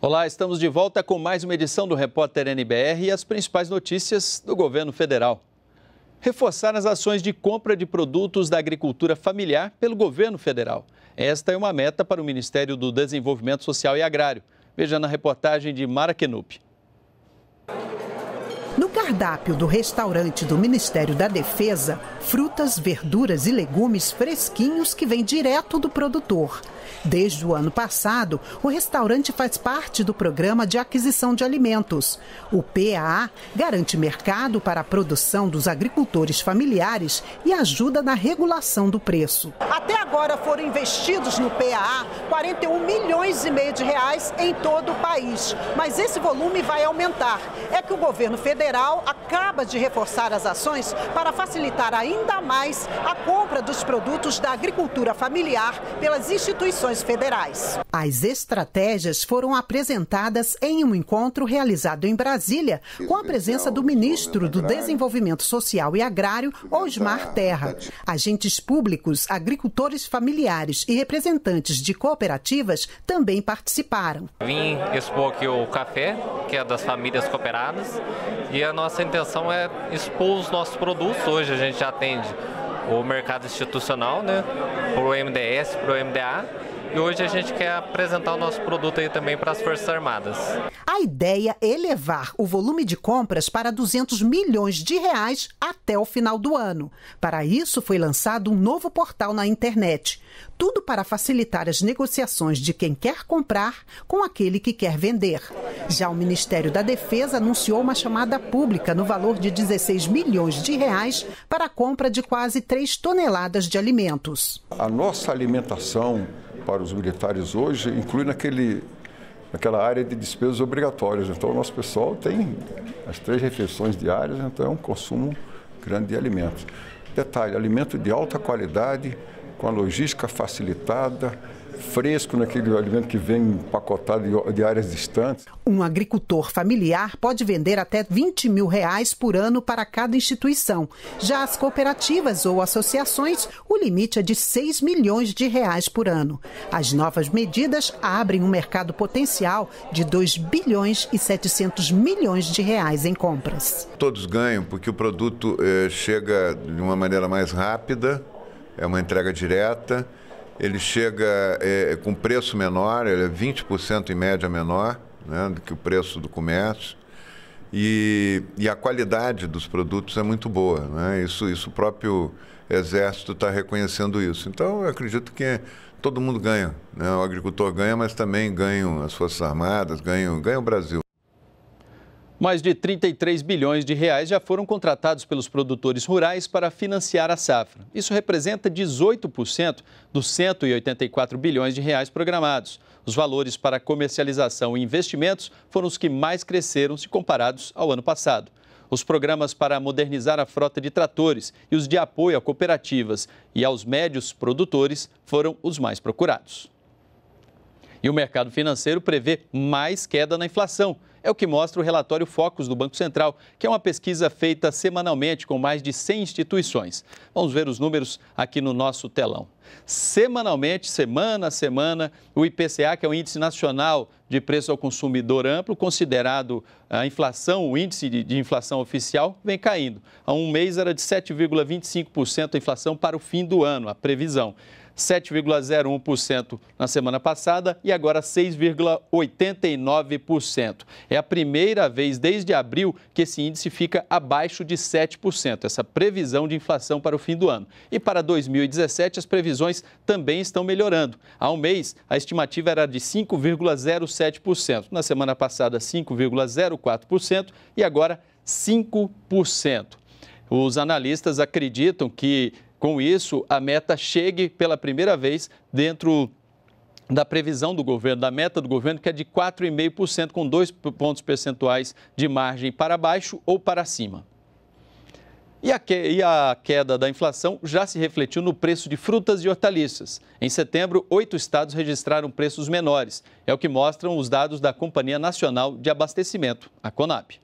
Olá, estamos de volta com mais uma edição do Repórter NBR e as principais notícias do governo federal. Reforçar as ações de compra de produtos da agricultura familiar pelo governo federal. Esta é uma meta para o Ministério do Desenvolvimento Social e Agrário. Veja na reportagem de Mara Kenup. No cardápio do restaurante do Ministério da Defesa, frutas, verduras e legumes fresquinhos que vêm direto do produtor. Desde o ano passado, o restaurante faz parte do programa de aquisição de alimentos. O PAA garante mercado para a produção dos agricultores familiares e ajuda na regulação do preço. Até agora foram investidos no PAA 41 milhões e meio de reais em todo o país, mas esse volume vai aumentar. É que o governo federal acaba de reforçar as ações para facilitar ainda mais a compra dos produtos da agricultura familiar pelas instituições instituições federais. As estratégias foram apresentadas em um encontro realizado em Brasília, com a presença do ministro do Desenvolvimento Social e Agrário, Osmar Terra. Agentes públicos, agricultores familiares e representantes de cooperativas também participaram. Vim expor aqui o café, que é das famílias cooperadas, e a nossa intenção é expor os nossos produtos. Hoje a gente já atende o mercado institucional, né, para o MDS, para o MDA, e hoje a gente quer apresentar o nosso produto aí também para as Forças Armadas. A ideia é elevar o volume de compras para 200 milhões de reais até o final do ano. Para isso, foi lançado um novo portal na internet. Tudo para facilitar as negociações de quem quer comprar com aquele que quer vender. Já o Ministério da Defesa anunciou uma chamada pública no valor de 16 milhões de reais para a compra de quase 3 toneladas de alimentos. A nossa alimentação para os militares hoje inclui naquele, naquela área de despesas obrigatórias. Então, o nosso pessoal tem as três refeições diárias, então é um consumo grande de alimentos. Detalhe, alimento de alta qualidade, com a logística facilitada, fresco naquele alimento que vem empacotado de áreas distantes. Um agricultor familiar pode vender até 20 mil reais por ano para cada instituição. Já as cooperativas ou associações, o limite é de 6 milhões de reais por ano. As novas medidas abrem um mercado potencial de 2 bilhões e 700 milhões de reais em compras. Todos ganham porque o produto eh, chega de uma maneira mais rápida é uma entrega direta, ele chega é, com preço menor, ele é 20% em média menor né, do que o preço do comércio. E, e a qualidade dos produtos é muito boa. Né? Isso, isso o próprio Exército está reconhecendo isso. Então, eu acredito que todo mundo ganha. Né? O agricultor ganha, mas também ganham as Forças Armadas, ganham, ganha o Brasil. Mais de 33 bilhões de reais já foram contratados pelos produtores rurais para financiar a safra. Isso representa 18% dos 184 bilhões de reais programados. Os valores para comercialização e investimentos foram os que mais cresceram se comparados ao ano passado. Os programas para modernizar a frota de tratores e os de apoio a cooperativas e aos médios produtores foram os mais procurados. E o mercado financeiro prevê mais queda na inflação. É o que mostra o relatório Focus do Banco Central, que é uma pesquisa feita semanalmente com mais de 100 instituições. Vamos ver os números aqui no nosso telão. Semanalmente, semana a semana, o IPCA, que é o Índice Nacional de Preço ao Consumidor Amplo, considerado a inflação, o índice de inflação oficial, vem caindo. Há um mês era de 7,25% a inflação para o fim do ano, a previsão. 7,01% na semana passada e agora 6,89%. É a primeira vez desde abril que esse índice fica abaixo de 7%, essa previsão de inflação para o fim do ano. E para 2017, as previsões também estão melhorando. Há um mês, a estimativa era de 5,07%, na semana passada, 5,04% e agora 5%. Os analistas acreditam que com isso, a meta chegue pela primeira vez dentro da previsão do governo, da meta do governo, que é de 4,5%, com dois pontos percentuais de margem para baixo ou para cima. E a, queda da inflação já se refletiu no preço de frutas e hortaliças. Em setembro, oito estados registraram preços menores. É o que mostram os dados da Companhia Nacional de Abastecimento, a CONAP.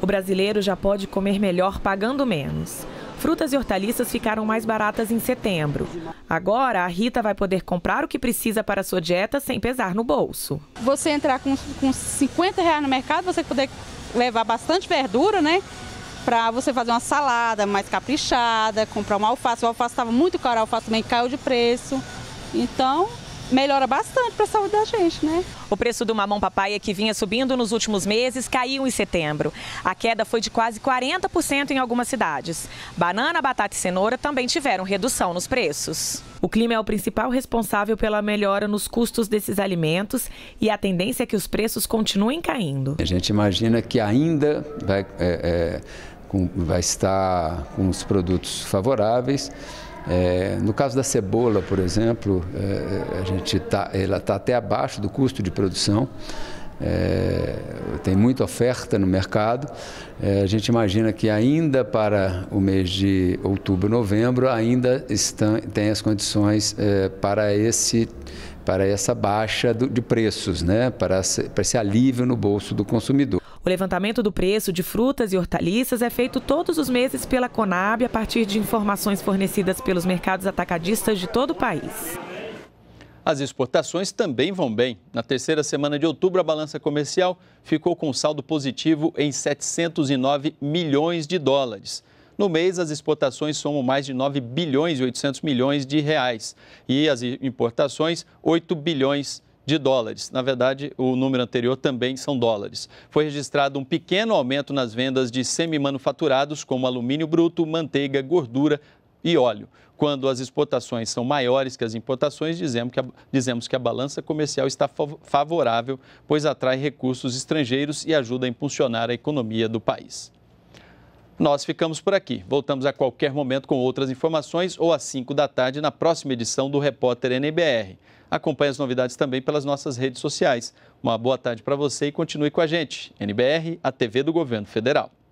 O brasileiro já pode comer melhor pagando menos frutas e hortaliças ficaram mais baratas em setembro. Agora, a Rita vai poder comprar o que precisa para a sua dieta sem pesar no bolso. Você entrar com, com 50 reais no mercado, você poder levar bastante verdura, né? Para você fazer uma salada mais caprichada, comprar uma alface. O alface estava muito caro, a alface também caiu de preço. Então, melhora bastante para a saúde da gente, né? O preço do mamão papaia que vinha subindo nos últimos meses caiu em setembro. A queda foi de quase 40% em algumas cidades. Banana, batata e cenoura também tiveram redução nos preços. O clima é o principal responsável pela melhora nos custos desses alimentos e a tendência é que os preços continuem caindo. A gente imagina que ainda vai, é, é, vai estar com os produtos favoráveis é, no caso da cebola, por exemplo, é, é a gente tá, ela está até abaixo do custo de produção. É, tem muita oferta no mercado. É, a gente imagina que ainda para o mês de outubro, novembro, ainda estão, tem as condições é, para esse para essa baixa do, de preços, né? para, esse, para esse alívio no bolso do consumidor. O levantamento do preço de frutas e hortaliças é feito todos os meses pela Conab a partir de informações fornecidas pelos mercados atacadistas de todo o país. As exportações também vão bem. Na terceira semana de outubro, a balança comercial ficou com saldo positivo em 709 milhões de dólares. No mês, as exportações somam mais de 9 bilhões e 800 milhões de reais e as importações 8 bilhões de dólares. Na verdade, o número anterior também são dólares. Foi registrado um pequeno aumento nas vendas de semi-manufaturados como alumínio bruto, manteiga, gordura e óleo. Quando as exportações são maiores que as importações, dizemos que a, dizemos que a balança comercial está favorável, pois atrai recursos estrangeiros e ajuda a impulsionar a economia do país. Nós ficamos por aqui. Voltamos a qualquer momento com outras informações ou às 5 da tarde na próxima edição do Repórter NBR. Acompanhe as novidades também pelas nossas redes sociais. Uma boa tarde para você e continue com a gente. NBR, a TV do Governo Federal.